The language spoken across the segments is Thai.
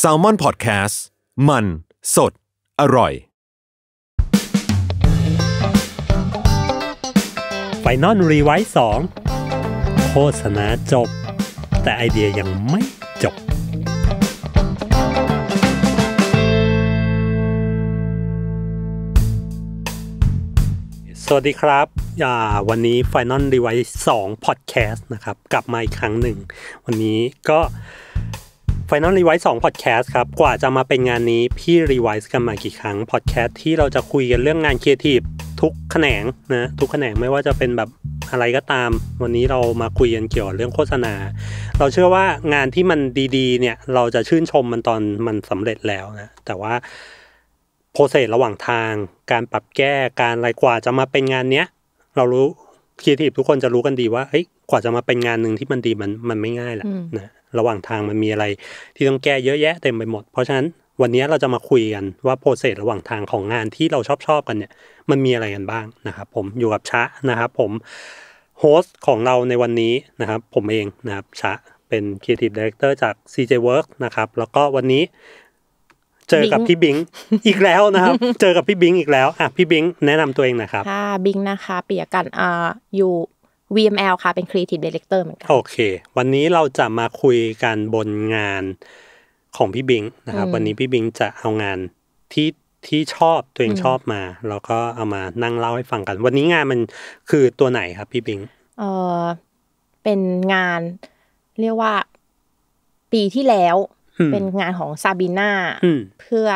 s a l ม o n PODCAST มัน สด อร่อยไฟนอลรีไวซ์สองโฆษณาจบ แต่ไอเดียยังไม่จบ สวัสดีครับวันนี้ Final ว e v i อ e 2 Podcast นะครับกลับมาอีกครั้งหนึ่ง วันนี้ก็ Final Revise 2 Podcast ครับ กว่าจะมาเป็นงานนี้พี่ Revise กันมากี่ครั้ง Podcast ที่เราจะคุยกันเรื่องงานครีเอทีฟทุกแขนงนะทุกแขนงไม่ว่าจะเป็นแบบอะไรก็ตาม วันนี้เรามาคุยกันเกี่ยวกับเรื่องโฆษณา เราเชื่อว่างานที่มันดีๆ เนี่ยเราจะชื่นชมมันตอนมันสำเร็จแล้วนะแต่ว่าโปรเซสระหว่างทาง การปรับแก้การอะไรกว่าจะมาเป็นงานเนี้ยเรารู้ครีเอทีฟทุกคนจะรู้กันดีว่าเฮ้ยกว่าจะมาเป็นงานหนึ่งที่มันดีมันมันไม่ง่ายแหละนะระหว่างทางมันมีอะไรที่ต้องแก้เยอะแยะเต็มไปหมด เพราะฉะนั้น วันนี้เราจะมาคุยกันว่าโปรเซสระหว่างทางของงานที่เราชอบชอบกันเนี่ยมันมีอะไรกันบ้างนะครับผมอยู่กับชะนะครับผมโฮสต์ของเราในวันนี้นะครับผมเองนะครับชะ เป็น Creative Director จาก CJ Work นะครับ แล้วก็วันนี้เจอกับพี่บิงอีกแล้วนะครับเจอ กับพี่บิงอีกแล้วอ่ะพี่บิงแนะนำตัวเอง นะครับค่ะบิงนะคะเปียกันอ่าอยู่ VML ค่ะเป็น Creative Director เหมือนกัน โอเค วันนี้เราจะมาคุยกันบนงานของพี่บิงนะครับวันนี้พี่บิงจะเอางานที่ที่ชอบตัวเองชอบมา แล้วก็เอามานั่งเล่าให้ฟังกัน วันนี้งานมันคือตัวไหนครับพี่บิงเออเป็นงานเรียกว่าปีที่แล้ว เป็นงานของซาบิน่าเพื่อ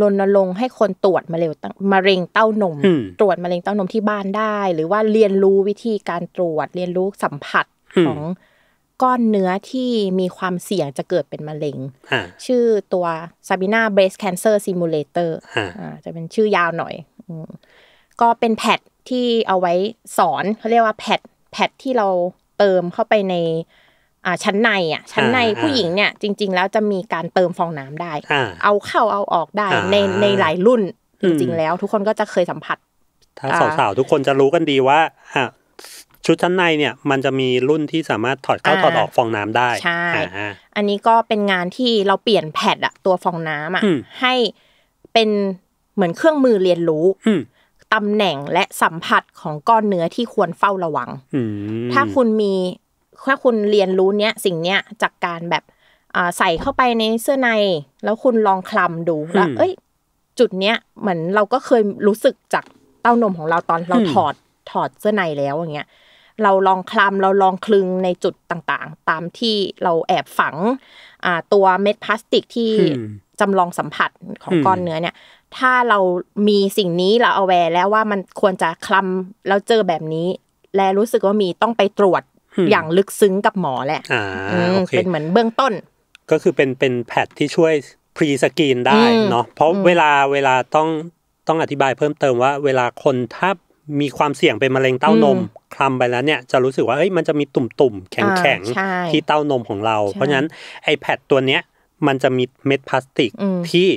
รณรงค์ให้คนตรวจมะเร็งมะเร็งเต้านมตรวจมะเร็งเต้านมที่บ้านได้ หรือว่าเรียนรู้วิธีการตรวจเรียนรู้สัมผัสของก้อนเนื้อที่มีความเสี่ยงจะเกิดเป็นมะเร็งชื่อตัว Sabina Breast Cancer Simulator จะเป็นชื่อยาวหน่อยก็เป็นแพทที่เอาไว้สอนเขาเรียกว่าแพทแพทที่เราเติมเข้าไปในอ่าชั้นในอ่ะ ชั้นในผู้หญิงเนี่ยจริงๆแล้วจะมีการเติมฟองน้ำได้เอาเข้าเอาออกได้ในในหลายรุ่น จริง ๆ แล้ว ทุกคนก็จะเคยสัมผัสถ้าสาวๆทุกคนจะรู้กันดีว่าอ่ะชุดชั้นในเนี่ย มันจะมีรุ่นที่สามารถถอดเข้าถอดออกฟองน้ำได้ใช่อันนี้ก็เป็นงานที่เราเปลี่ยนแพดอ่ะตัวฟองน้ำอะให้เป็นเหมือนเครื่องมือเรียนรู้ตำแหน่งและสัมผัสของก้อนเนื้อที่ควรเฝ้าระวังถ้าคุณมีถ้าคุณเรียนรู้เนี้ยสิ่งเนี้ยจากการแบบใส่เข้าไปในเสื้อใน แล้วคุณลองคลำดู แล้วเอ้ยจุดเนี้ยเหมือนเราก็เคยรู้สึกจากเต้านมของเราตอนเราถอดถอดเสื้อในแล้วอย่างเงี้ย เราลองคลำเราลองคลึงในจุดต่างๆ ตามที่เราแอบฝังตัวเม็ดพลาสติกที่จำลองสัมผัสของก้อนเนื้อเนี่ย ถ้าเรามีสิ่งนี้เราเอาแวร์แล้วว่ามันควรจะคลำแล้วเจอแบบนี้ และรู้สึกว่ามีต้องไปตรวจอย่างลึกซึ้งกับหมอแหละ เป็นเหมือนเบื้องต้น ก็คือเป็นเป็นแพทที่ช่วยพรีสกรีนได้เนาะ เพราะเวลาเวลาต้องต้องอธิบายเพิ่มเติมว่า เวลาคนถ้ามีความเสี่ยงเป็นมะเร็งเต้านม คลำไปแล้วเนี่ยจะรู้สึกว่าเอ้ยมันจะมีตุ่มตุ่มแข็งแข็งที่เต้านมของเรา เพราะฉะนั้นไอแพดตัวเนี้ยมันจะมีเม็ดพลาสติกที่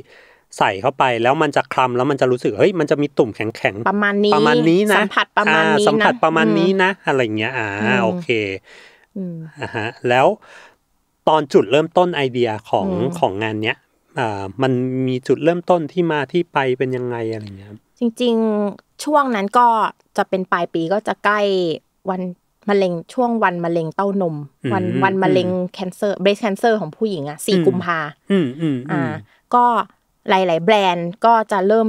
ใส่เข้าไปแล้วมันจะคลำแล้วมันจะรู้สึกเฮ้ย มันจะมีตุ่มแข็งๆประมาณนี้ประมาณนี้นะสัมผัสประมาณนี้นะสัมผัสประมาณนี้นะ อะไรเงี้ยอ่าโอเคอ่าฮะแล้วตอนจุดเริ่มต้นไอเดียของของงานเนี้ยอ่ามันมีจุดเริ่มต้นที่มาที่ไปเป็นยังไงอะไรเงี้ยจริงๆช่วงนั้นก็จะเป็นปลายปีก็จะใกล้วันมะเร็งช่วงวันมะเร็งเต้านมวันวันมะเร็งแคนเซอร์เบสแคนเซอร์ของผู้หญิงอ่ะสี่กุมภาออืืมมอ่าก็หลายๆ แบรนด์ก็จะเริ่ม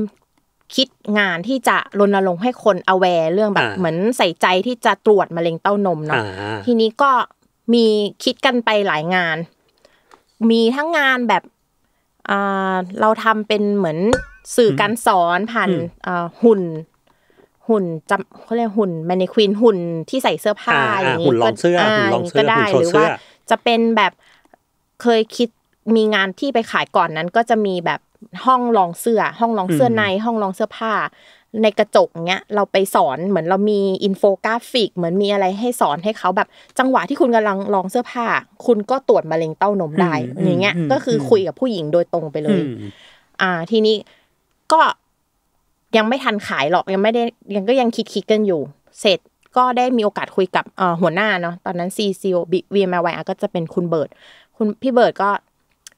คิดงานที่จะรณรงค์ให้คน aware เรื่องแบบเหมือนใส่ใจที่จะตรวจมะเร็งเต้านมเนาะทีนี้ก็มีคิดกันไปหลายงาน มีทั้งงานแบบเราทำเป็นเหมือนสื่อการสอนผ่านหุ่นหุ่นจำเขาเรียกหุ่นแมนควีนหุ่นที่ใส่เสื้อผ้าอย่างนี้ก็ได้หรือว่าจะเป็นแบบเคยคิดมีงานที่ไปขายก่อนนั้น ก็จะมีแบบห้องลองเสื้อห้องลองเสื้อในห้องลองเสื้อผ้าในกระจกเนี้ย เราไปสอนเหมือนเรามีอินโฟกราฟิก เหมือนมีอะไรให้สอนให้เขาแบบ จังหวะที่คุณกำลังลองเสื้อผ้า คุณก็ตรวจมะเร็งเต้านมได้อย่างเงี้ย ก็คือคุยกับผู้หญิงโดยตรงไปเลย อ่าทีนี้ก็ยังไม่ทันขายหรอกยังไม่ได้ยังก็ยังคิดคิดกันอยู่ เสร็จก็ได้มีโอกาสคุยกับหัวหน้าเนาะตอนนั้นซซีีโอ c เ o v มา y ก็จะเป็นคุณเบิร์ดคุณพี่เบิร์ดก็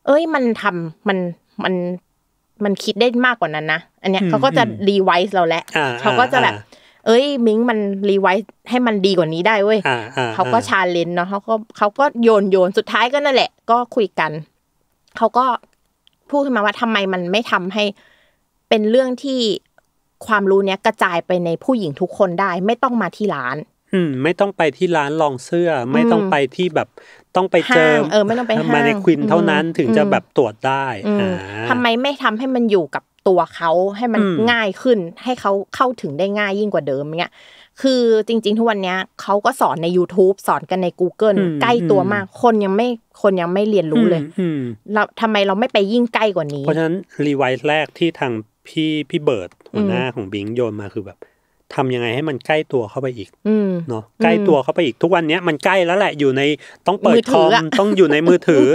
เอ้ยมันทำมันมันมันคิดได้มากกว่านั้นนะ อันเนี้ยเขาก็จะรีไวซ์เราแหละเขาก็จะแบบ เอ้ย มิงมันรีไวซ์ให้มันดีกว่านี้ได้เว้ยเขาก็ชาเลน์เนาะเขาก็เขาก็โยนโยนสุดท้ายก็นั่นแหละ ก็ คุยกัน เขาก็พูดขึ้นมาว่าทำไมมันไม่ทำให้ เป็นเรื่องที่ความรู้เนี้ย กระจายไปในผู้หญิงทุกคนได้ ไม่ต้องมาที่ร้าน อืม ไม่ต้องไปที่ร้านลองเสื้อไม่ต้องไปที่แบบต้องไปเจอเออไม่ต้องไปห้างมาในควินเท่านั้นถึงจะแบบตรวจได้ทำไมไม่ทำให้มันอยู่กับตัวเขาให้มันง่ายขึ้น ให้เขาเข้าถึงได้ง่ายยิ่งกว่าเดิมเนี้ย คือจริงๆทุกวันนี้เขาก็สอนใน YouTube สอนกันใน Google ใกล้ตัวมากคนยังไม่คนยังไม่เรียนรู้เลยเราทำไมเราไม่ไปยิ่งใกล้กว่านี้ เพราะฉะนั้นรีไวซ์แรกที่ทางพี่พี่เบิร์ดหัวหน้าของบิงโยนมาคือแบบทำยังไงให้มันใกล้ตัวเข้าไปอีกเนาะใกล้ตัวเข้าไปอีกทุกวันเนี้ยมันใกล้แล้วแหละอยู่ในต้องเปิดคอมต้องอยู่ในมือถือ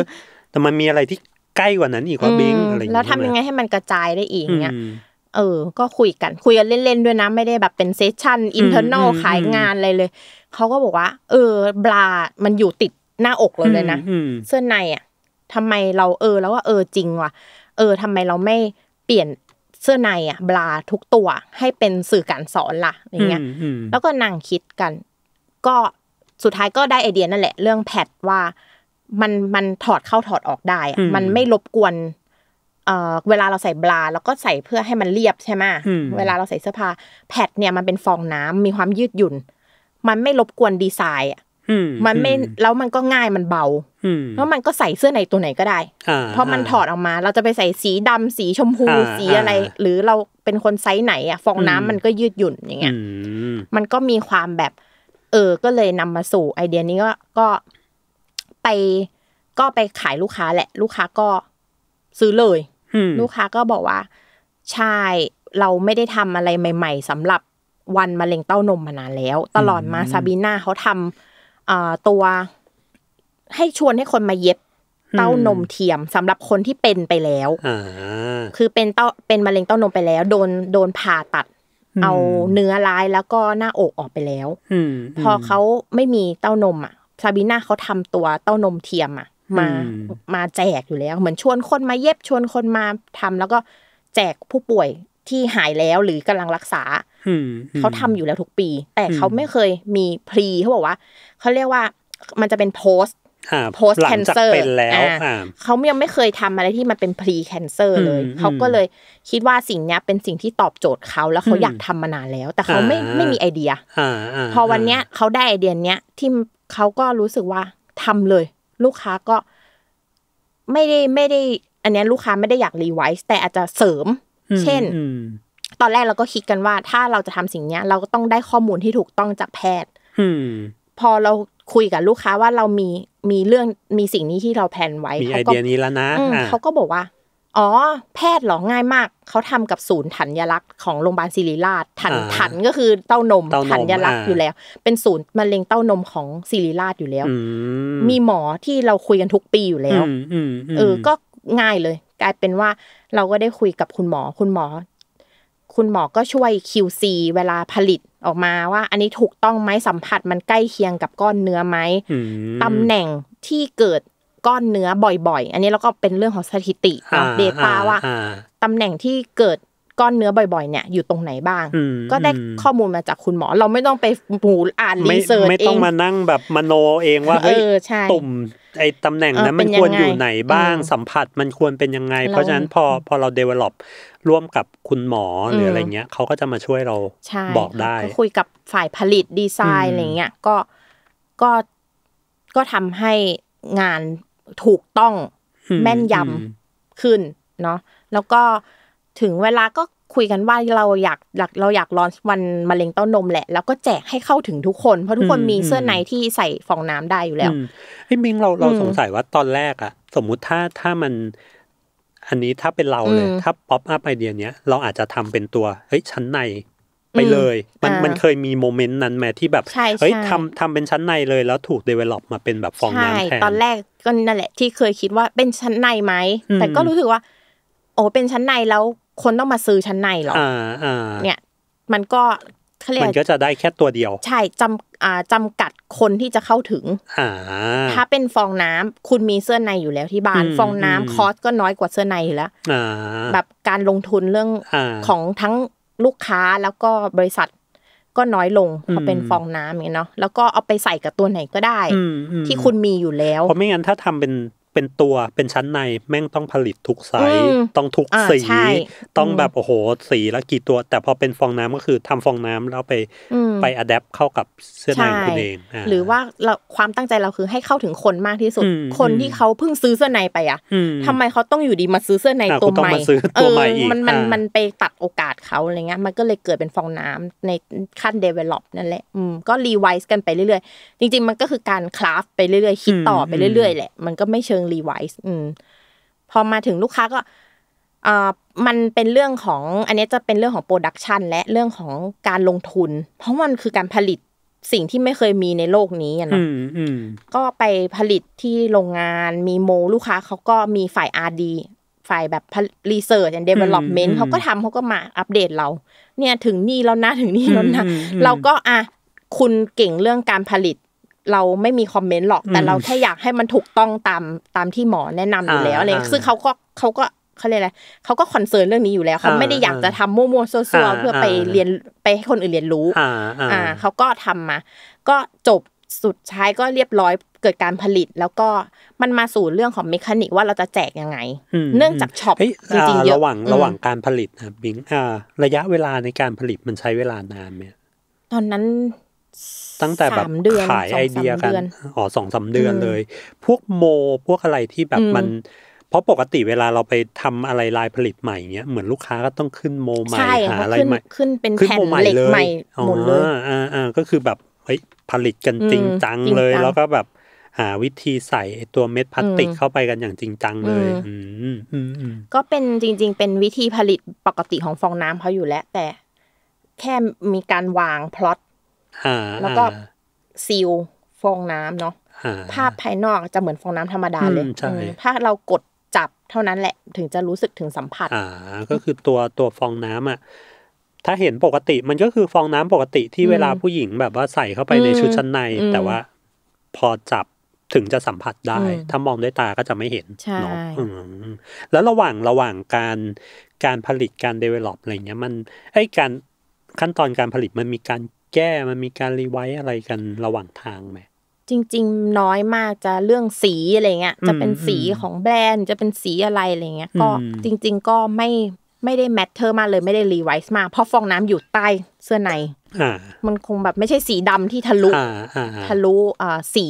แต่มันมีอะไรที่ใกล้กว่านั้นอีกว่าบิงอะไรแล้วทำยังไงให้มันกระจายได้อีกเนี้ยเออ ก็คุยกันคุยกันเล่นๆด้วยนะไม่ได้แบบเป็นเซสชั่นอินเทอร์นอลขายงานอะไรเลย เขาก็บอกว่า เออบลา มันอยู่ติดหน้าอกเราเลยนะเสื้อในอ่ะทำไมเราเออแล้วว่าเออจริงว่ะ เออ ทำไมเราไม่เปลี่ยนเสื้อในอ่ะบลาทุกตัว ให้เป็นสื่อการสอนละอย่างเงี้ยแล้วก็นั่งคิดกัน ก็สุดท้ายก็ได้ไอเดียนั่นแหละเรื่องแพดว่ามันมันถอดเข้าถอดออกได้มันไม่รบกวนเวลาเราใส่บลาแล้วก็ใส่เพื่อให้มันเรียบใช่ไหมเวลาเราใส่เสื้อผ้าแพดเนี่ยมันเป็นฟองน้ำมีความยืดหยุ่น มันไม่รบกวนดีไซน์มันไม่แล้วมันก็ง่ายมันเบาเพราะมันก็ใส่เสื้อในตัวไหนก็ได้เพราะมันถอดออกมา เราจะไปใส่สีดำสีชมพูสีอะไร หรือเราเป็นคนไซส์ไหนอะฟองน้ำมันก็ยืดหยุ่นอย่างเงี้ยมันก็มีความแบบ เออก็เลยนำมาสู่ ไอเดียนี้ก็ก็ไปก็ไปขายลูกค้าแหละลูกค้าก็ซื้อเลยลูกค้าก็บอกว่าใช่เราไม่ได้ทำอะไรใหม่ ๆ สำหรับวันมะเร็งเต้านมมานานแล้ว ตลอดมาซาบีน่าเขาทำตัวให้ชวนให้คนมาเย็บเต้านมเทียมสำหรับคนที่เป็นไปแล้วคือเป็นเต้าเป็นมะเร็งเต้านมไปแล้วโดนโดนผ่าตัด เอาเนื้อรายแล้วก็หน้าอกออกไปแล้วพอเขาไม่มีเต้านม อ่ะซาบิน่าเขาทำตัวเต้านมเทียม อ่ะ มามาแจกอยู่แล้ว เหมือนชวนคนมาเย็บชวนคนมาทำ แล้วก็แจกผู้ป่วยที่หายแล้วหรือกำลังรักษาเขาทำอยู่แล้วทุกปี แต่เขาไม่เคยมีพรีเขาบอกว่าเขาเรียกว่ามันจะเป็นโพสโพสแคนเซอร์เขาไเขายังไม่เคยทำอะไรที่มันเป็นพรีแคนเซอร์เลยเขาก็เลยคิดว่าสิ่งนี้เป็นสิ่งที่ตอบโจทย์เขาแล้วเขาอยากทำมานานแล้ว แต่เขาไม่ไม่มีไอเดียพอวันเนี้ยเขาได้ไอเดียเนี้ยที่เขาก็รู้สึกว่าทำเลย ลูกค้าก็ไม่ได้ไม่ได้ อันนี้ลูกค้าไม่ได้อยากรีไวซ์แต่อาจจะเสริมเช่นตอนแรกเราก็คิดกันว่าถ้าเราจะทำสิ่งเนี้ยเราก็ต้องได้ข้อมูลที่ถูกต้องจากแพทย์พอเราคุยกับลูกค้าว่าเรามีมีเรื่องมีสิ่งนี้ที่เราแพนไว้มีไอเดียนี้แล้วนะเขาก็บอกว่าอ๋อ แพทย์หรอง่ายมาก เขาทำกับศูนย์ถันยลักษ์ของโรงพยาบาลศิริราชถันถันก็คือเต้านมถันยลักษ์อยู่แล้ว เป็นศูนย์มะเร็งเต้านมของศิริราชอยู่แล้วมีหมอที่เราคุยกันทุกปีอยู่แล้วเออ ก็ง่ายเลยกลายเป็นว่าเราก็ได้คุยกับคุณหมอคุณหมอ คุณหมอก็ช่วย QC เวลาผลิตออกมาว่าอันนี้ถูกต้องไหมสัมผัสมันใกล้เคียงกับก้อนเนื้อไหมตำแหน่งที่เกิดก้อนเนื้อบ่อยๆ อันนี้เราก็เป็นเรื่องของสถิติเเดต้าว่าตำแหน่งที่เกิดก้อนเนื้อบ่อย ๆเนี่ยอยู่ตรงไหนบ้าง ก็ได้ข้อมูลมาจากคุณหมอเราไม่ต้องไปหูอ่านรีเสิร์ชเอง ไม่ต้องมานั่งแบบมโนเองว่าเฮ้ยตุ่มไอ้ตำแหน่งนั้นมันควรอยู่ไหนบ้างสัมผัสมันควรเป็นยังไง เพราะฉะนั้นพอพอเราเดเวล็อปร่วมกับคุณหมอหรืออะไรเงี้ยเขาก็จะมาช่วยเราบอกได้ คุยกับฝ่ายผลิตดีไซน์อะไรเงี้ยก็ก็ก็ทำให้งานถูกต้องแม่นยำขึ้นเนาะแล้วก็ถึงเวลาก็คุยกันว่าเราอยาก เราอยาก้อนวันมะเร็งเต้านมแหละแล้วก็แจกให้เข้าถึงทุกคน เพราะทุกคนมีเสื้อในที่ใส่ฟองน้ำได้อยู่แล้วไอ้มิงเราเราสงสัยว่าตอนแรกอะสมมุติถ้าถ้ามันอันนี้ถ้าเป็นเราเลย ถ้าป๊อปอัพไอเดียเนี้ย เราอาจจะทำเป็นตัว เฮ้ยชั้นใน ไปเลย มันมันเคยมีโมเมนต์นั้นไหมที่แบบเฮ้ยทำทำเป็นชั้นในเลยแล้วถูกเดเวล็อปมาเป็นแบบฟองน้ำแทนตอนแรกก็นั่นแหละที่เคยคิดว่าเป็นชั้นในไหมแต่ก็รู้สึกว่า โอ้เป็นชั้นในแล้วคนต้องมาซื้อชั้นในหรอกเนี่ย มันก็เขาเรียก มันก็จะได้แค่ตัวเดียว ใช่จำจำกัดคนที่จะเข้าถึงถ้าเป็นฟองน้ำ คุณมีเสื้อในอยู่แล้วที่บ้าน ฟองน้ำคอสก็น้อยกว่าเสื้อในอยู่แล้วแบบการลงทุนเรื่องของทั้งลูกค้าแล้วก็บริษัท ก็น้อยลงพอเป็นฟองน้ำอย่างเนาะ แล้วก็เอาไปใส่กับตัวไหนก็ได้ที่คุณมีอยู่แล้ว เพราะไม่งั้นถ้าทำเป็นเป็นตัวเป็นชั้นในแม่งต้องผลิตทุกไซส์ต้องทุกสี ต้องแบบโอ้โหสีละกี่ตัว แต่พอเป็นฟองน้ำก็คือทำฟองน้ำแล้วไปไปอัดแอปเข้ากับเสื้อในคุณเองหรือว่าเราความตั้งใจเราคือให้เข้าถึงคนมากที่สุด คนที่เขาเพิ่งซื้อเสื้อในไปอ่ะทำไมเขาต้องอยู่ดีมาซื้อเสื้อในตัวใหม่เออมันมันมันไปตัดโอกาสเขาอะไรเงี้ยมันก็เลยเกิดเป็นฟองน้ำในขั้นเดเวล็อปนั่นแหละ อืมก็รีไวซ์กันไปเรื่อย ๆ จริงๆ มันก็คือการคราฟไปเรื่อยๆคิดต่อไปเรื่อยๆแหละมันก็ไม่เชิงิงรีไวซ์พอมาถึงลูกค้าก็มันเป็นเรื่องของ อันนี้จะเป็นเรื่องของโปรดักชันและเรื่องของการลงทุน เพราะมันคือการผลิตสิ่งที่ไม่เคยมีในโลกนี้อ่ะนะก็ไปผลิตที่โรงงานมีโม ลูกค้า เขาก็มีฝ่ายอาร์ดีฝ่ายแบบรีเสิร์ชและเดเวล็อปเมนต์เขาก็ทำเขาก็มาอัปเดตเรา เนี่ยถึงนี่แล้วนะถึงนี่แล้วนะ เราก็อ่ะคุณเก่งเรื่องการผลิตเราไม่มีคอมเมนต์หรอก แต่เราแค่อยากให้มันถูกต้องตามตามที่หมอแนะนำอยู่แล้วอะไรซึ่งเขาก็เขาก็เขาเรียกอะไร เขาก็คอนเซิร์นเรื่องนี้อยู่แล้ว เขาไม่ได้อยากจะทํมั่วๆซัวๆเพื่อไปเรียนไปให้คนอื่นเรียนรู้ อ่าเขา ก็ทำมา ก็จบสุดท้ายก็เรียบร้อยเกิดการผลิต แล้วก็มันมาสู่เรื่องของเมคานิกว่าเราจะแจกยังไง เนื่องจากช็อปจริงๆเยอะระหว่างระหว่างการผลิตนะบิงอ่า ระยะเวลาในการผลิตมันใช้เวลานานไหมตอนนั้นตั้งแต่แบบขายไอเดียกันอ๋อสองสาเดือนเลย พวกโมพวกอะไรที่แบบมัน เพราะปกติเวลาเราไปทำอะไรลายผลิตใหม่เงี้ยเหมือนลูกค้าก็ต้องขึ้นโมใหม่หาอะไรใหม่ ขึ้นเป็นแผ่นเหล็กใหม่หมดเลยอ่าอ่าก็คือแบบเฮ้ยผลิตกันจริงจังเลยแล้วก็แบบหาวิธีใส่ตัวเม็ดพลาสติกเข้าไปกันอย่างจริงจังเลยก็เป็นจริง ๆ เป็นวิธีผลิตปกติของฟองน้ำเขาอยู่แล้ว แต่ แค่มีการวางพล็อตแล้วก็ซีลฟองน้ำเนาะภาพภายนอกจะเหมือนฟองน้ำธรรมดาเลยถ้าเรากดจับเท่านั้นแหละ ถึงจะรู้สึกถึงสัมผัส อ่า ก็คือตัวตัวฟองน้ำอ่ะถ้าเห็นปกติ มันก็คือฟองน้ำปกติที่เวลาผู้หญิงแบบว่าใส่เข้าไปในชุดชั้นใน แต่ว่าพอจับถึงจะสัมผัสได้ ถ้ามองด้วยตาก็จะไม่เห็นเนาะแล้วระหว่างระหว่างการการผลิตการเดเวล็อปอะไรเงี้ย มันไอการขั้นตอนการผลิตมันมีการแก้มันมีการรีไวซ์อะไรกันระหว่างทางไหม จริงๆน้อยมากจะเรื่องสีอะไรเงี้ยจะเป็นสีของแบรนด์จะเป็นสีอะไรอะไรเงี้ย ก็จริง ๆ ก็ไม่ไม่ได้แมทเทอร์มากเลยไม่ได้รีไวซ์มากเพราะฟองน้ำอยู่ใต้เสื้อในมันคงแบบไม่ใช่สีดำที่ทะลุทะลุสี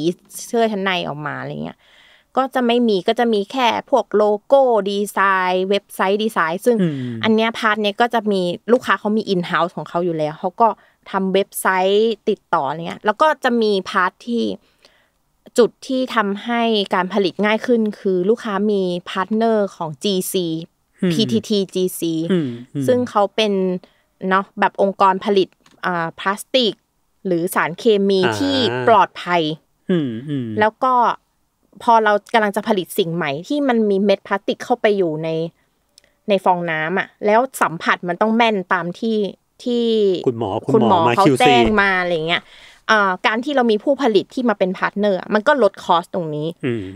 เสื้อชั้นในออกมาอะไรเงี้ยก็จะไม่มีก็จะมีแค่พวกโลโก้ดีไซน์ เว็บไซต์ดีไซน์ ซึ่งอันเนี้ยพาร์ทเนี้ยก็จะมีลูกค้าเขามีอินเฮ้าส์ของเขาอยู่แล้วเขาก็ทำเว็บไซต์ติดต่อเนี่ย แล้วก็จะมีพาร์ทที่ จุดที่ทำให้การผลิตง่ายขึ้น คือลูกค้ามีพาร์ทเนอร์ของ GC PTT GC ซึ่งเขาเป็นเนาะแบบองค์กรผลิตอ่าพลาสติก หรือสารเคมีที่ปลอดภัยแล้วก็พอเรากำลังจะผลิตสิ่งใหม่ ที่มันมีเม็ดพลาสติกเข้าไปอยู่ในในฟองน้ำอ่ะแล้วสัมผัสมันต้องแม่นตามที่ที่คุณหมอคุณหมอเขาแจ้งมาอะไรเงี้ยการที่เรามีผู้ผลิตที่มาเป็นพาร์ทเนอร์มันก็ลดคอสตรงนี้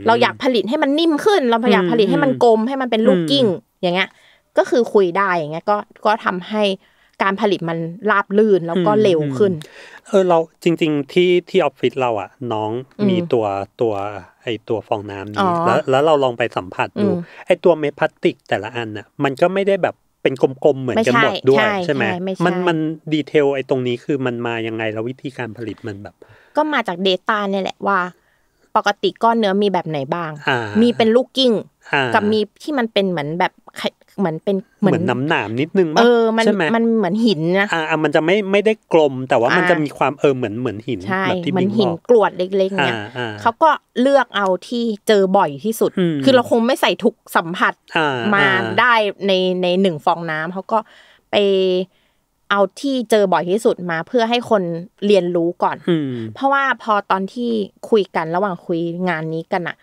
เราอยากผลิตให้มันนิ่มขึ้น เราอยากผลิตให้มันกลมให้มันเป็นลูกกิ้งอย่างเงี้ยก็คือคุยได้อย่างเงี้ยก็ก็ทำให้การผลิตมันราบลื่นแล้วก็เร็วขึ้น เออเราจริง ๆที่ที่ออฟฟิศเราอ่ะ น้องมีตัวตัวไอตัวฟองน้ำนี้แล้วแล้วเราลองไปสัมผัสดูไอตัวเมพลาสติกแต่ละอันน่ะมันก็ไม่ได้แบบเป็นกลมๆ เหมือนกันหมดด้วยใช่ไหมมันมันดีเทลไอ้ตรงนี้คือมันมายังไงแล้ววิธีการผลิตมันแบบ ก็มาจาก Data เนี่ยแหละว่า ปกติก้อนเนื้อมีแบบไหนบ้าง มีเป็นลูกกิ้งกับมีที่มันเป็นเหมือนแบบเหมือนเป็นเหมือนน้ำหนามนิดนึงเออมันมันเหมือนหินนะอ่ามันจะไม่ไม่ได้กลม แต่ว่ามันจะมีความเออเหมือนเหมือนหินใช่เหมือนหินกรวดเล็ก ๆ เนี่ยเขาก็เลือกเอาที่เจอบ่อยที่สุดคือเราคงไม่ใส่ทุกสัมผัสมาได้ในในหนึ่งฟองน้ำเขาก็ไปเอาที่เจอบ่อยที่สุดมาเพื่อให้คนเรียนรู้ก่อนเพราะว่าพอตอนที่คุยกันระหว่างคุยงานนี้กันอะ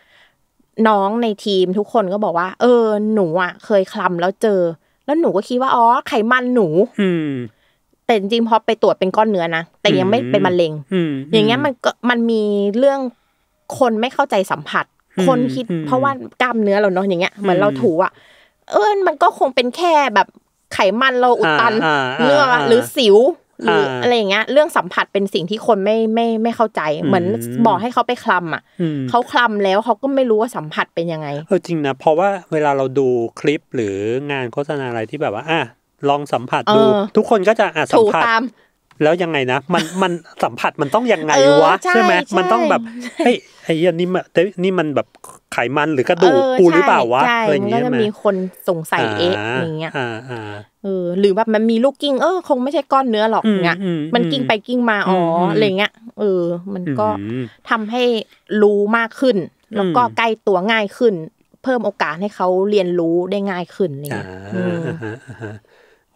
น้องในทีมทุกคนก็บอกว่า เออหนูอ่ะ เคยคลำแล้วเจอ แล้วหนูก็คิดว่าอ๋อไขมันหนู อืแต่จริงพอไปตรวจเป็นก้อนเนื้อนะแต่ยังไม่เป็นมะเร็งอย่างเงี้ยมันก็มันมีเรื่องคนไม่เข้าใจสัมผัส คนคิดเพราะว่ากล้ามเนื้อเราเนาะอย่างเงี้ยเหมือนเราถูอ่ะเออมันก็คงเป็นแค่แบบไขมันเราอุดตันเนื้อหรือสิวหรืออะไรอย่างเงี้ยเรื่องสัมผัสเป็นสิ่งที่คนไม่ไม่ไม่เข้าใจ เหมือนบอกให้เขาไปคลำอ่ะเขาคลำแล้วเขาก็ไม่รู้ว่าสัมผัสเป็นยังไงเออจริงนะ เพราะว่าเวลาเราดูคลิปหรืองานโฆษณาอะไรที่แบบว่า อ่ะลองสัมผัสดู ทุกคนก็จะอ่ะสัมผัสแล้วยังไงนะมันมันสัมผัสมันต้องยังไงวะ ใช่ไหมมันต้องแบบ เฮ้ยไอ้ยันนี่มันนี่มันแบบไขมันหรือกระดูกปูหรือเปล่าวะอะไร่เงี้ยมันก็จะมีคนสงสัยเอ๊ะอย่างเงี้ยเออหรือแบบมันมีลูกกิ้งเออคงไม่ใช่ก้อนเนื้อหรอกเงี้ยมันกิ้งไปกิ้งมาอ๋ออะไรเงี้ยเออมันก็ทำให้รู้มากขึ้น แล้วก็ใกล้ตัวง่ายขึ้น เพิ่มโอกาสให้เขาเรียนรู้ได้ง่ายขึ้นเนี่ย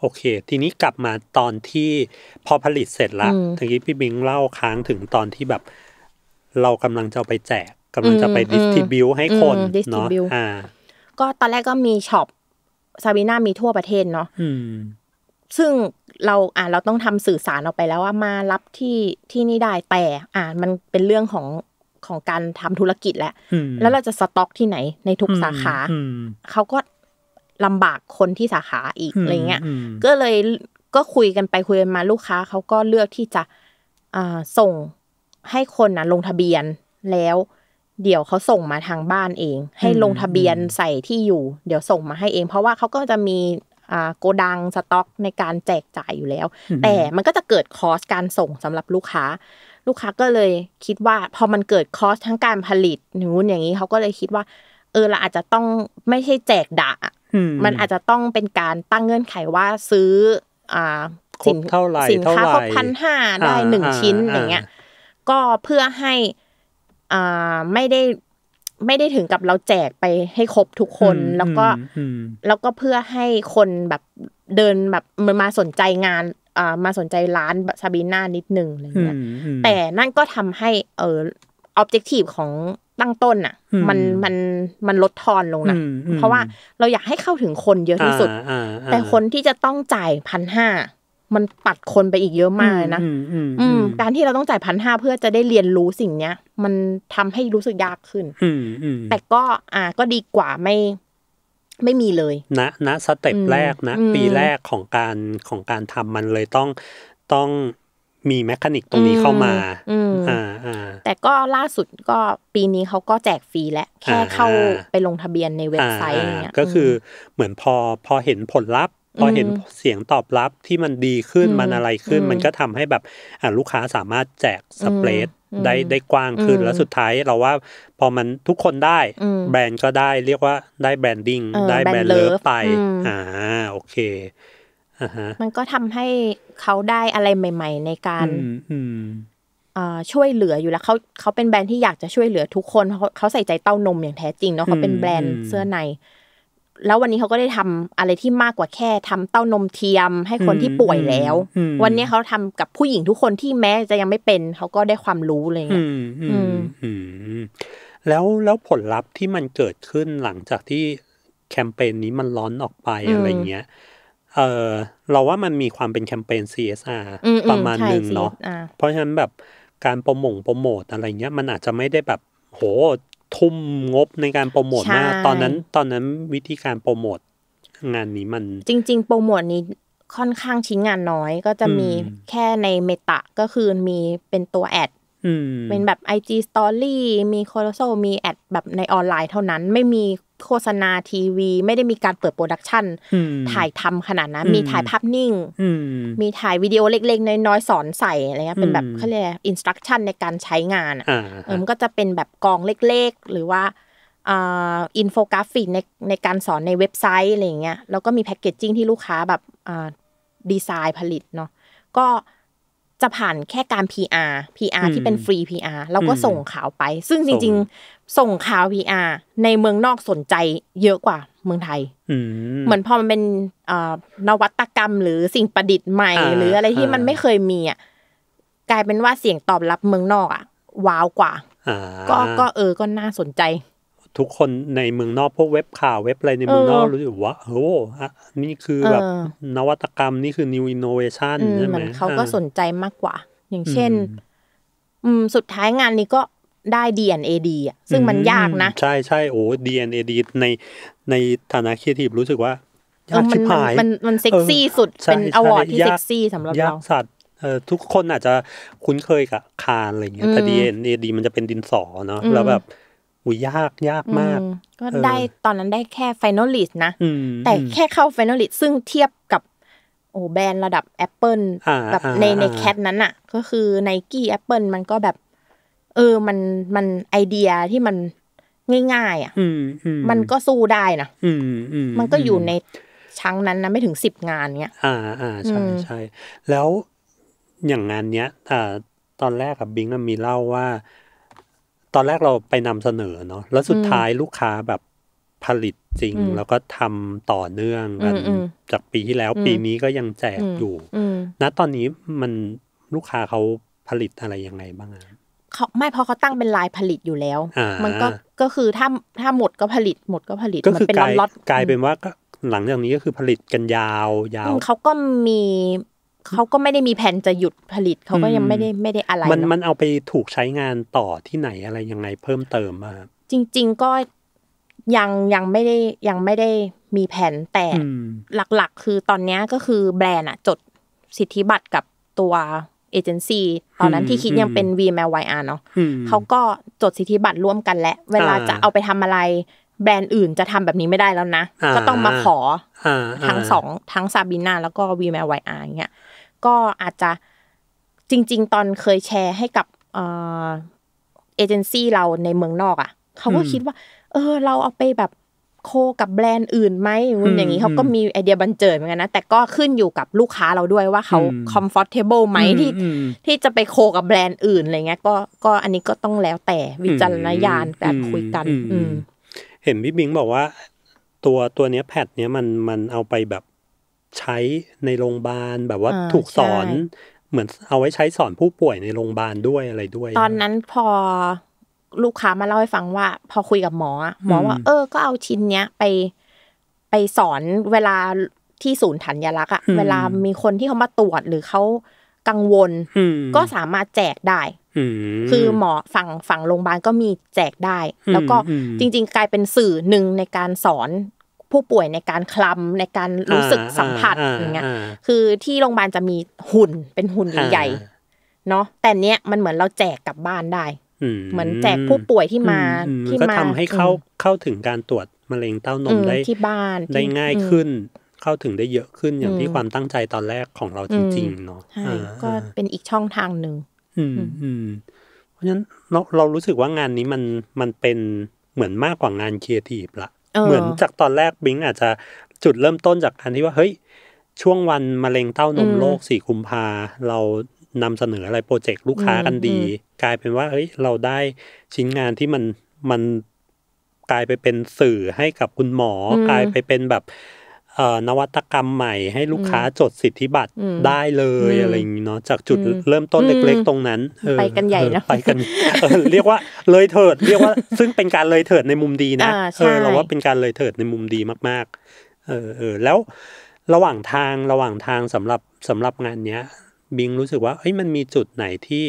โอเค ทีนี้กลับมาตอนที่พอผลิตเสร็จละทีนี้พี่บิงเล่าค้างถึงตอนที่แบบ เรากำลังจะไปแจกกำลังจะไปดิสติบิวให้คนเนาะอ่าก็ตอนแรกก็มีช็อปซาบีน่ามีทั่วประเทศเนาะซึ่งเราอ่าเราต้องทำสื่อสารออกไปแล้วว่ามารับที่ที่นี่ได้แต่ อ่ามันเป็นเรื่องของของการทำธุรกิจแหละ แล้วเราจะสต็อกที่ไหนในทุกสาขา เขาก็ลำบากคนที่สาขาอีกอะไรเงี้ย ก็เลยก็คุยกันไปคุยกันมาลูกค้าเขาก็เลือกที่จะส่งให้คนนะลงทะเบียนแล้ว เดี๋ยวเขาส่งมาทางบ้านเอง ให้ลงทะเบียนใส่ที่อยู่ เดี๋ยวส่งมาให้เอง เพราะว่าเขาก็จะมีโกดังสต็อกในการแจกจ่ายอยู่แล้ว แต่มันก็จะเกิดคอสการส่งสำหรับลูกค้า ลูกค้าก็เลยคิดว่า พอมันเกิดคอสทั้งการผลิตนู้นอย่างนี้เขาก็เลยคิดว่าเออเราอาจจะต้องไม่ใช่แจกด่ามันอาจจะต้องเป็นการตั้งเงื่อนไขว่าซื้อ อ่าสินเท่าไหร่สินค้าครบพันห้าได้หนึ่งชิ้นอย่างเงี้ยก็เพื่อให้อ่าไม่ได้ไม่ได้ถึงกับเราแจกไปให้ครบทุกคน แล้วก็แล้วก็เพื่อให้คนแบบเดินแบบมันมาสนใจงานอ่ามาสนใจร้านซาบีน่านิดนึงอะไรเงี้ยแต่นั่นก็ทำให้เออออบเจกตีฟของตั้งต้นอ่ะมันมันมันลดทอนลงนะเพราะว่าเราอยากให้เข้าถึงคนเยอะที่สุด แต่คนที่จะต้องจ่ายพันห้ามันตัดคนไปอีกเยอะมากเลยนะอืมการที่เราต้องจ่ายพันห้าเพื่อจะได้เรียนรู้สิ่ง เนี้ยมันทำให้รู้สึกยากขึ้น แต่ก็ อ่า ก็ดีกว่าไม่ไม่มีเลย นะนะสเต็ปแรกนะ ปีแรกของการของการทำมันเลยต้องต้องมีแมคานิกตรงนี้เข้ามาอ่าอ่าแต่ก็ล่าสุดก็ปีนี้เขาก็แจกฟรีแล้วแค่เข้าไปลงทะเบียนในเว็บไซต์เนี่ยก็คือเหมือนพอพอเห็นผลลัพธ์ พอเห็นเสียงตอบรับที่มันดีขึ้น มันอะไรขึ้น มันก็ทำให้แบบอ่าลูกค้าสามารถแจกสเปรดได้ได้กว้างขึ้น แล้วสุดท้ายเราว่าพอมันทุกคนได้แบรนด์ก็ได้เรียกว่าได้แบรนดิ้งได้แบรนด์เลิฟไป อ่า โอเคมันก็ทำให้เขาได้อะไรใหม่ๆในการช่วยเหลืออยู่แล้ว เขาเขาเป็นแบรนด์ที่อยากจะช่วยเหลือทุกคนเขาเขาใส่ใจเต้านมอย่างแท้จริงเนาะเขาเป็นแบรนด์เสื้อในแล้ววันนี้เขาก็ได้ทำอะไรที่มากกว่าแค่ทำเต้านมเทียมให้คนที่ป่วยแล้ว วันนี้เขาทำกับผู้หญิงทุกคนที่แม้จะยังไม่เป็น เขาก็ได้ความรู้อะไรเงี้ยแล้วแล้วผลลัพธ์ที่มันเกิดขึ้นหลังจากที่แคมเปญนี้มันร้อนออกไปอะไรเงี้ยเออเราว่ามันมีความเป็นแคมเปญ CSR ประมาณหนึ่งเนาะเพราะฉะนั้นแบบการโปรโมงโปรโมทอะไรเงี้ย มันอาจจะไม่ได้แบบโหทุ่มงบในการโปรโมทมากตอนนั้นตอนนั้นวิธีการโปรโมทงานนี้มัน จริงๆ โปรโมทนี้ค่อนข้างชิ้นงานน้อย ก็จะมีแค่ในเมตาก็คือมีเป็นตัวแอดเป็นแบบ IG Story มีโคโลโซมีแอดแบบในออนไลน์ เท่านั้นไม่มีโฆษณาทีวี ไม่ได้มีการเปิดโปรดักชันถ่ายทำขนาดนั้น มีถ่ายภาพนิ่ง มีถ่ายวิดีโอเล็กๆ น้อยๆ สอนใส่อะไรเงี้ย เป็นแบบเขาเรียกอินสตรักชันในการใช้งานอ่ะมันก็จะเป็นแบบกองเล็กๆ หรือว่าอินโฟกราฟิกในในการสอนในเว็บไซต์อะไรเงี้ย แล้วก็มีแพ็กเกจจิ้งที่ลูกค้าแบบดีไซน์ผลิตเนาะก็จะผ่านแค่การ PR PR ที่เป็นฟรี PR แล้วก็ส่งข่าวไป ซึ่งจริง ๆส่งข่าว PR ในเมืองนอกสนใจเยอะกว่าเมืองไทยเหมือนพอมันเป็นนวัตกรรมหรือสิ่งประดิษฐ์ใหม่ หรืออะไรที่มันไม่เคยมีอ่ะกลายเป็นว่าเสียงตอบรับเมืองนอกอ่ะ ว้าวกว่าก็ก็เออก็น่าสนใจทุกคนในเมืองนอกพวกเว็บข่าวเว็บอะไรในเมืองนอกรู้สึกว่าโอ้นี่คือแบบนวัตกรรม นี่คือ new innovation ใช่ไหมเขาก็สนใจมากกว่า อย่างเช่นสุดท้ายงานนี้ก็ได้ DNA ดีอ่ะซึ่งมันยากนะ ใช่ใช่โอ้ DNA ดีในในฐานะครีเอทีฟรู้สึกว่า ยากชิบหาย มันมันเซ็กซี่สุด เป็นอวอร์ดที่เซ็กซี่สำหรับเราสัตว์เออทุกคนอาจจะคุ้นเคยกับคานอะไรเงี้ยแต่ DNA ดีมันจะเป็นดินสอเนาะแล้วแบบอุยยากยากมาก ก็ได้ตอนนั้นได้แค่ไฟนอลลิสนะ แต่แค่เข้าไฟนอลลิสซึ่งเทียบกับโอ้แบรนด์ระดับ Apple แบบในในแคทนั้นอะก็คือ n i กี้แอปเปิลมันก็แบบ เออมันมันไอเดียที่มันง่าย ๆอ่ะมันก็สู้ได้นะมันก็อยู่ในชั้งนั้นนะไม่ถึงสิบงานเนี้ย อ่าอ่าใช่ใช่แล้วอย่างงานเนี้ยอ่าตอนแรกกับบิงมีเล่าว่าตอนแรกเราไปนำเสนอเนาะแล้วสุดท้ายลูกค้าแบบผลิตจริง แล้วก็ทำต่อเนื่องกันจากปีที่แล้วปีนี้ก็ยังแจกอยู่ณตอนนี้มันลูกค้าเขาผลิตอะไรยังไงบ้างเขาไม่เพราะเขาตั้งเป็นลายผลิตอยู่แล้วมันก็ก็คือถ้าถ้าหมดก็ผลิตหมดก็ผลิตก็คือเป็นล็อตกลายเป็นว่าก็หลังจากนี้ก็คือผลิตกันยาวยาวเขาก็มีเขาก็ไม่ได้มีแผนจะหยุดผลิตเขาก็ยังไม่ได้ไม่ได้อะไร มันมันเอาไปถูกใช้งานต่อที่ไหนอะไรยังไงเพิ่มเติมมา จริงๆก็ยังยังไม่ได้ยังไม่ได้มีแผนแต่หลักๆคือตอนนี้ก็คือแบรนด์อะจดสิทธิบัตรกับตัวเอเจนซี่ตอนนั้นที่คิดยังเป็น VMLYR เนาะเขาก็จดสิทธิบัตรร่วมกันและ เวลาจะเอาไปทำอะไรแบรนด์อื่นจะทำแบบนี้ไม่ได้แล้วนะก็ต้องมาขอทั้งสองทั้งซาบิน่าแล้วก็ววีแมไวอาร์เงี้ยก็อาจจะจริง ๆ ตอนเคยแชร์ให้กับเอเจนซี่เราในเมืองนอกอ่ะเขาก็คิดว่า เออ เราเอาไปแบบโคกับแบรนด์อื่นไหมอย่างนี้เขาก็มีไอเดียบันเจิดเหมือนกันนะแต่ก็ขึ้นอยู่กับลูกค้าเราด้วยว่าเขาคอมฟอร์ทเทเบิลไหมที่ ที่จะไปโคกับแบรนด์อื่นอะไรเงี้ยก็ก็อันนี้ก็ต้องแล้วแต่วิจารณญาณแบบคุยกันอืเห็นพี่บิงบอกว่าตัวตัวเนี้ยแพดเนี้ยมันมันเอาไปแบบใช้ในโรงพยาบาล แบบว่าถูกสอนเหมือนเอาไว้ใช้สอนผู้ป่วยในโรงพยาบาลด้วยอะไรด้วย ตอนนั้นพอลูกค้ามาเล่าให้ฟังว่า พอคุยกับหมอ หมอว่าเออก็เอาชิ้นเนี้ยไปไปสอนเวลาที่ศูนย์ถัญญลักษ์อะเวลามีคนที่เขามาตรวจหรือเขากังวลก็สามารถแจกได้ คือหมอฝั่งฝั่งโรงพยาบาลก็มีแจกได้ แล้วก็จริง ๆ กลายเป็นสื่อหนึ่งในการสอนผู้ป่วยในการคลำในการรู้สึกสัมผัสอย่างเงี้ยคือที่โรงพยาบาลจะมีหุ่นเป็นหุ่นใหญ่เนาะแต่เนี้ยมันเหมือนเราแจกกลับบ้านได้ เหมือนแจกผู้ป่วยที่มาที่มาก็ทำให้เข้าเข้าถึงการตรวจมะเร็งเต้านมได้ที่บ้านได้ง่ายขึ้น เข้าถึงได้เยอะขึ้นอย่างที่ความตั้งใจตอนแรกของเราจริง ๆ เนาะก็เป็นอีกช่องทางหนึ่งเพราะฉะนั้นเราเรารู้สึกว่างานนี้มันมันเป็นเหมือนมากกว่างานเคียร์ทีบละเหมือนจากตอนแรกบิงอาจจะจุดเริ่มต้นจากการที่ว่า เฮ้ยช่วงวันมะเร็งเต้านมโลกสี่คุมพา เรานำเสนออะไรโปรเจกต์ลูกค้ากันดี กลายเป็นว่า เฮ้ย เราได้ชิ้นงานที่มันมันกลายไปเป็นสื่อให้กับคุณหมอกลายไปเป็นแบบนวัตกรรมใหม่ให้ลูกค้าจดสิทธิบัตรได้เลยอะไรอย่างนี้เนาะจากจุดเริ่มต้นเล็กๆตรงนั้นไปกันใหญ่นะไปกันเรียกว่าเลยเถิด เรียกว่าซึ่งเป็นการเลยเถิดในมุมดีนะเออเราว่าเป็นการเลยเถิดในมุมดีมาก ๆ เออ เออ แล้วระหว่างทางระหว่างทางสำหรับสำหรับงานเนี้ยบิงรู้สึกว่าเฮ้ยมันมีจุดไหนที่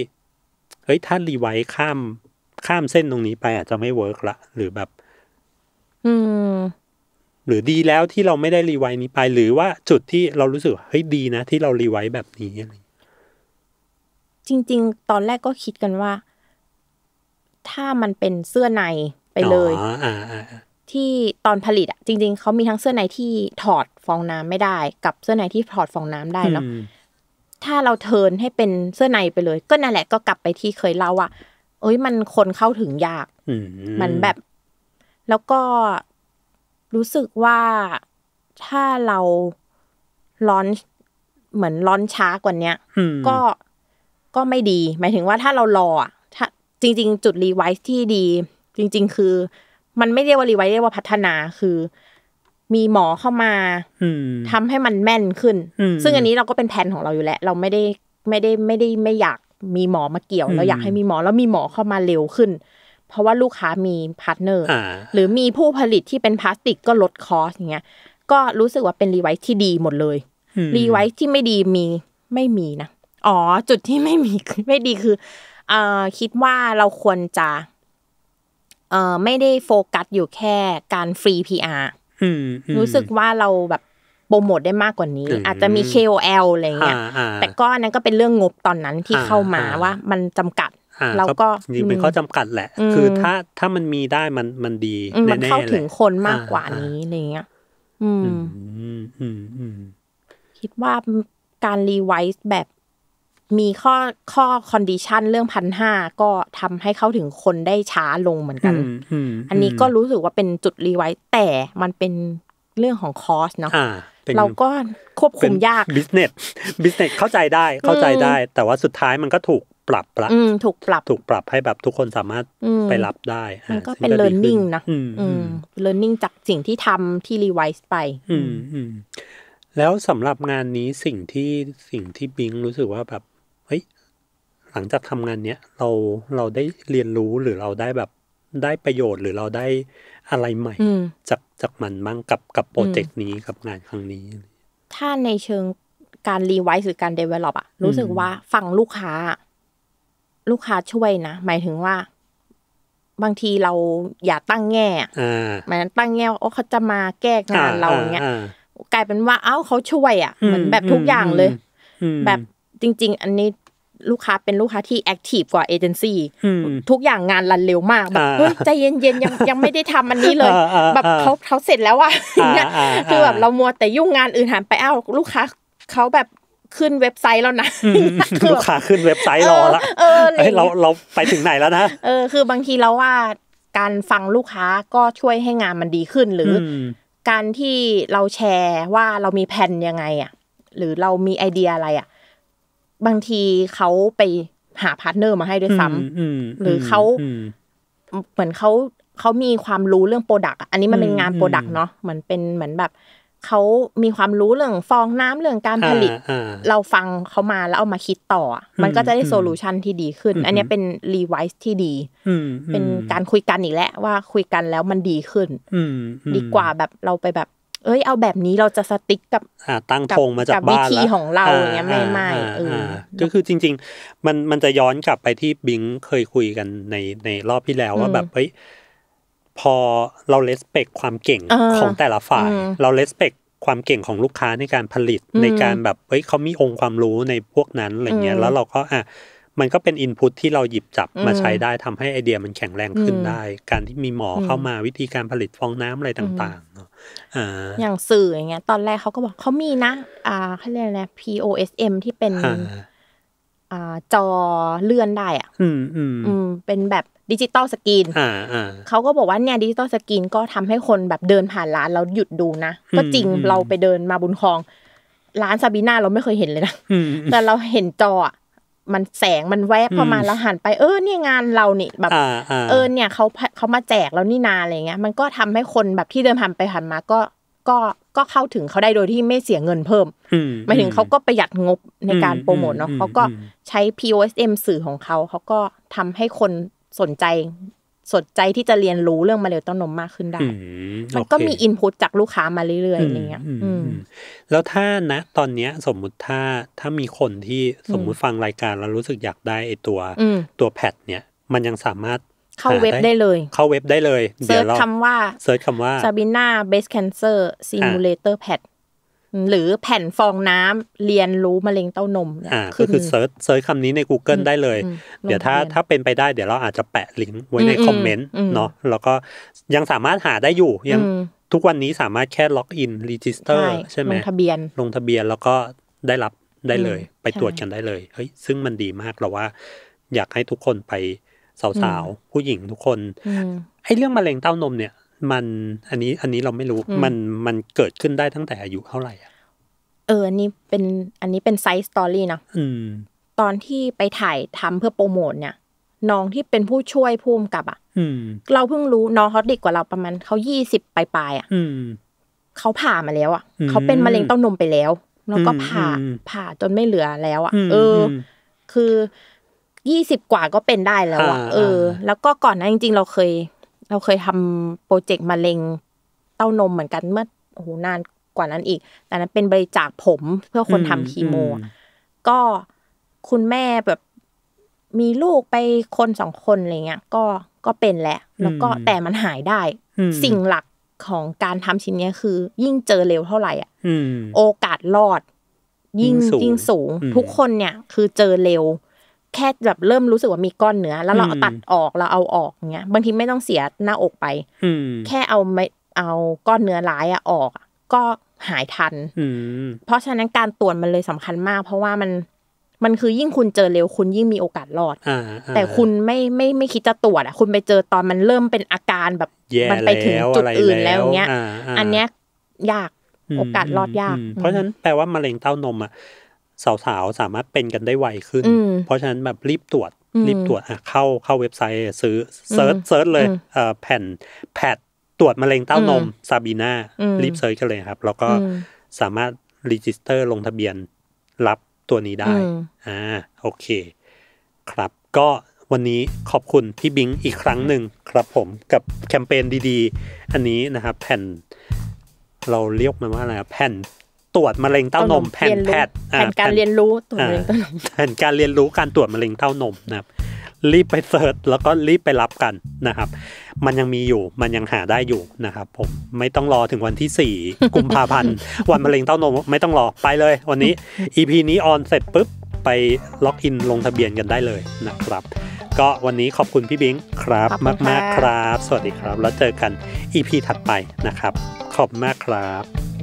เฮ้ยถ้ารีไวข้ามข้ามเส้นตรงนี้ไปอาจจะไม่เวิร์กละ หรือแบบ อืมหรือดีแล้วที่เราไม่ได้รีไวนี้ไป หรือว่าจุดที่เรารู้สึกเฮ้ยดีนะที่เรารีไวแบบนี้อะไรจริง ๆ ตอนแรกก็คิดกันว่า ถ้ามันเป็นเสื้อในไปเลยที่ตอนผลิตอะจริง ๆ เขามีทั้งเสื้อใน ที่ถอดฟองน้ำไม่ได้ กับเสื้อในที่ถอดฟองน้ำได้เนาะถ้าเราเทินให้เป็นเสื้อในไปเลย ก็นั่นแหละก็กลับไปที่เคยเล่าว่ะเอ้ยมันคนเข้าถึงยากมันแบบแล้วก็รู้สึกว่าถ้าเราร้อนเหมือนร้อนช้ากว่านี้ก็ก็ไม่ดี หมายถึงว่าถ้าเรารอถ้าจริง ๆ จุดรีไวซ์ที่ดี จริง ๆ คือมันไม่เรียกว่ารีไวซ์เรียกว่าพัฒนาคือ มีหมอเข้ามาทำให้มันแม่นขึ้น ซึ่งอันนี้เราก็เป็นแผนของเราอยู่แล้วเราไม่ได้ไม่ได้ไม่ได้ ไม่อยากมีหมอมาเกี่ยว เราอยากให้มีหมอแล้วมีหมอเข้ามาเร็วขึ้นเพราะว่าลูกค้ามีพาร์ทเนอร์ หรือมีผู้ผลิตที่เป็นพลาสติกก็ลดคอสอย่างเงี้ย ก็รู้สึกว่าเป็นรีไวซ์ที่ดีหมดเลย รีไวซ์ที่ไม่ดีมี ไม่มีนะ อ๋อ จุดที่ไม่มีไม่ดีคือ เออคิดว่าเราควรจะ เออไม่ได้โฟกัสอยู่แค่การฟรีพีอารู้สึกว่าเราแบบโปรโมทได้มากกว่านี้ อาจจะมี KOL อะไรเงี้ยแต่ก็นั้นก็เป็นเรื่องงบตอนนั้นที่เข้ามาว่ามันจำกัดเราก็จริงเป็นข้อจำกัดแหละ คือถ้าถ้ามันมีได้มันมันดีมันเข้าถึงคนมากกว่านี้อะไรเงี้ยอืมอืมอืมคิดว่าการรีไวซ์แบบ มีข้อข้อคอนดิชันเรื่องพันห้าก็ทำให้เข้าถึงคนได้ช้าลงเหมือนกัน อันนี้ก็รู้สึกว่าเป็นจุดรีไวซ์แต่มันเป็นเรื่องของคอสเนาะเราก็ควบคุมยากบิสเนสบิสเนสเข้าใจได้เข้าใจได้ แต่ว่าสุดท้ายมันก็ถูกปรับละถูกปรับ ถูกปรับให้แบบทุกคนสามารถไปรับได้มันก็เป็นเลิร์นนิ่งนะเลิร์นนิ่งจากสิ่งที่ทำที่รีไวซ์ไป แล้วสำหรับงานนี้สิ่งที่สิ่งที่บิงรู้สึกว่าแบบ เฮ้ย หลังจากทำงานเนี้ยเราเราได้เรียนรู้หรือเราได้แบบได้ประโยชน์ หรือเราได้อะไรใหม่ จากจากมันบ้างกับกับโปรเจกต์นี้กับงานครั้งนี้ ถ้าในเชิงการรีไวซ์หรือการเดเวล็อปอะรู้สึกว่าฝั่งลูกค้าลูกค้าช่วยนะหมายถึงว่า บางทีเราอย่าตั้งแง่หมายนั้นตั้งแง่ว่าเขาจะมาแก้งานเราเนี้ยกลายเป็นว่า เอ้าเขาช่วยอ่ะเหมือนแบบทุกอย่างเลยแบบจริง ๆ อันนี้ลูกค้าเป็นลูกค้าที่แอคทีฟกว่าเอเจนซี่ทุกอย่างงานรันเร็วมากแบบเฮ้ยใจเย็นๆยังยังไม่ได้ทำอันนี้เลยแบบเขาเขาเสร็จแล้วอ่ะคือแบบเรามัวแต่ยุ่งงานอื่นหันไปอ้าวลูกค้า เขาแบบขึ้นเว็บไซต์แล้วนะลูกค้าขึ้นเว็บไซต์รอแลวเออเราเราไปถึงไหนแล้วนะเออคือบางทีเราว่าการฟังลูกค้าก็ช่วยให้งานมันดีขึ้น หรือการที่เราแชร์ว่าเรามีแผนยังไงอ่ะ หรือเรามีไอเดียอะไรอ่ะบางทีเขาไปหาพาร์ทเนอร์มาให้ด้วยซ้ำหรือเขาเหมือนเขาเขามีความรู้เรื่องโปรดักต์อันนี้มันเป็นงานโปรดักต์เนาะเหมือนเป็นเหมือนแบบเขามีความรู้เรื่องฟองน้ำเรื่องการผลิต เราฟังเขามาแล้วเอามาคิดต่อ มันก็จะได้โซลูชันที่ดีขึ้น อันนี้เป็นรีไวซ์ที่ดี เป็นการคุยกันอีกแล้วว่าคุยกันแล้วมันดีขึ้นดีกว่าแบบเราไปแบบ เอ้ย เอาแบบนี้เราจะสติ๊กกับตั้งธงมาจากบ้านวิธีของเรา่เนี้ยไม่ไม่ก็คือจริง ๆ มันมันจะย้อนกลับไปที่บิงเคยคุยกันในในรอบที่แล้วว่าแบบเฮ้ยพอเราเลสเปกความเก่งของแต่ละฝ่าย เราเลสเปกความเก่งของลูกค้าในการผลิตในการแบบเฮ้ยเขามีองค์ความรู้ในพวกนั้นอะไรเงี้ยแล้วเราก็อ่ะมันก็เป็นอินพุตที่เราหยิบจับมาใช้ได้ทำให้ไอเดียมันแข็งแรงขึ้นได้ การที่มีหมอเข้ามาวิธีการผลิตฟองน้ำอะไรต่างๆาอย่างสื่ออย่างเงี้ย ตอนแรกเขาก็บอกเขามีนะ อ่าเขาเรียกอะไร POSM ที่เป็นจอเลื่อนได้อ่ะ อืมอืมอืมเป็นแบบดิจิตอลสกรีนเขาก็บอกว่าเนี่ยดิจิตอลสกรีน ก็ทำให้คนแบบเดินผ่านร้านแล้วหยุดดูนะ ก็จริงเราไปเดินมาบุญคลอง ร้านซาบีนาเราไม่เคยเห็นเลยนะ แต่เราเห็นจอมันแสงมันแวบเข้ามาแล้วหันไปเออเนี่ยงานเรานี่แบบเออเนี่ยเขาเขามาแจก แล้วนี่นาอะไรเงี้ยมันก็ทำให้คนแบบที่เดินผ่านไปผ่านมาก็ก็ก็เข้าถึงเขาได้โดยที่ไม่เสียเงินเพิ่มหมายถึงเขาก็ประหยัดงบในการโปรโมทเนาะเขาก็ใช้ POSM สื่อของเขาเขาก็ทำให้คนสนใจสนใจที่จะเรียนรู้เรื่องมาเร็วต้งนมมากขึ้นได้ มันก็มีอินพุตจากลูกค้ามาเรื่อยๆอย่างเงี้ยแล้วถ้านะตอนเนี้ยสมมุติถ้าถ้ามีคนที่สมมุติฟังรายการแล้วรู้สึกอยากได้ไอตัวตัวแพดเนี่ย มันยังสามารถเข้าเว็บได้เลยเข้าเว็บได้เลยเซิร์ชคำว่าเซิร์ชคำว่า Sabina Breast Cancer Simulator Pad หรือแผ่นฟองน้ำเรียนรู้ มะเร็งเต้านมอ่าก็คือเซิร์ชเซิร์ชคำนี้ใน Google ได้เลย เดี๋ยวถ้าถ้าเป็นไปได้เดี๋ยวเราอาจจะแปะลิงก์ไว้ในคอมเมนต์เนาะแล้วก็ยังสามารถหาได้อยู่ ยังทุกวันนี้สามารถแค่ล็อกอินรีจิสเตอร์ใช่ไหมลงทะเบียน ลงทะเบียนแล้วก็ได้รับได้เลยไปตรวจกันได้เลยเฮ้ยซึ่งมันดีมากเราว่า อยากให้ทุกคนไปสาว ๆ ผู้หญิงทุกคนไอ้เรื่องมะเร็งเต้านมเนี่ย มัน อันนี้อันนี้เราไม่รู้มันมันเกิดขึ้นได้ตั้งแต่อายุเท่าไหร่อ่ะเอออันนี้เป็น อันนี้เป็นไซส์สตอรี่นะตอนที่ไปถ่ายทำเพื่อโปรโมทเนี่ยน้องที่เป็นผู้ช่วยผู้กำกับ อ่ะเราเพิ่งรู้ น้องเขาเด็กกว่าเราประมาณเขายี่สิบปลายๆอ่ะเขาผ่ามาแล้วอ่ะเขาเป็นมะเร็งเต้านมไปแล้ว แล้วก็ผ่าผ่าจนไม่เหลือแล้ว อ่ะ เออ คือยี่สิบกว่าก็เป็นได้แล้วอ่ะเออ แล้วก็ก่อนนั้นจริง ๆ เราเคย เราเคยทำโปรเจกต์มะเร็ง เต้านมเหมือนกันเมื่อโอ้โหนานกว่านั้นอีก แต่นั้นเป็นบริจาคผมเพื่อคนทำคีโมก็คุณแม่แบบมีลูกไปคนสองคนอะไรเงี้ย ก็ก็เป็นแหละ แล้วก็แต่มันหายได้ สิ่งหลักของการทำชิ้นนี้คือ ยิ่งเจอเร็วเท่าไหร่อ่ะโอกาสรอด ยิ่งยิ่งสูง ทุกคนเนี่ยคือเจอเร็วแค่แบบเริ่มรู้สึกว่ามีก้อนเนื้อแล้วเราตัดออกเราเอาออกเงี้ยบางทีไม่ต้องเสียหน้าอกไปแค่เอาไม่เอาก้อนเนื้อร้ายอะออก ก็หายทันเพราะฉะนั้นการตรวจมันเลยสำคัญมาก เพราะว่ามันมันคือยิ่งคุณเจอเร็วคุณยิ่งมีโอกาสรอดแต่คุณไม่ไม่ไม่คิดจะตรวจอะคุณไปเจอตอนมันเริ่มเป็นอาการแบบมันไปถึงจุดอื่นแล้วเงี้ยอันเนี้ยยากโอกาสรอดยากเพราะฉะนั้นแปลว่ามะเร็งเต้านมอ่ะสาวๆสามารถเป็นกันได้ไวขึ้น เพราะฉะนั้นแบบรีบตรวจ รีบตรวจอ่ะเข้าเข้าเว็บไซต์ซื้อเซิร์ชเซิร์ชเลยแผ่นแพดตรวจมะเร็งเต้านมซาบีนารีบเซิร์ชกันเลยครับ แล้วก็สามารถรีจิสเตอร์ลงทะเบียนรับตัวนี้ได้อ่าโอเค ครับก็วันนี้ขอบคุณพี่บิงอีกครั้งหนึ่งครับผมกับแคมเปญดีๆ อันนี้นะครับแผ่น เราเรียกมันว่าอะไรแผ่นตรวจมะเร็งเต้านมแผนแพทย์แผนการเรียนรู้ตรวจมะเร็งเต้านมแผนการเรียนรู้การตรวจมะเร็งเต้านมนะครับรีบไปเสิร์ชแล้วก็รีบไปรับกันนะครับ มันยังมีอยู่มันยังหาได้อยู่นะครับผมไม่ต้องรอถึงวันที่ 4กุมภาพันธ์วันมะเร็งเต้านม ไม่ต้องรอไปเลย วันนี้ EP นี้ออนเสร็จปุ๊บไปล็อกอินลงทะเบียนกันได้เลยนะครับ ก็วันนี้ขอบคุณพี่บิงครับ มากมากครับ สวัสดีครับแล้วเจอกัน EP ถัดไปนะครับ ขอบมากครับ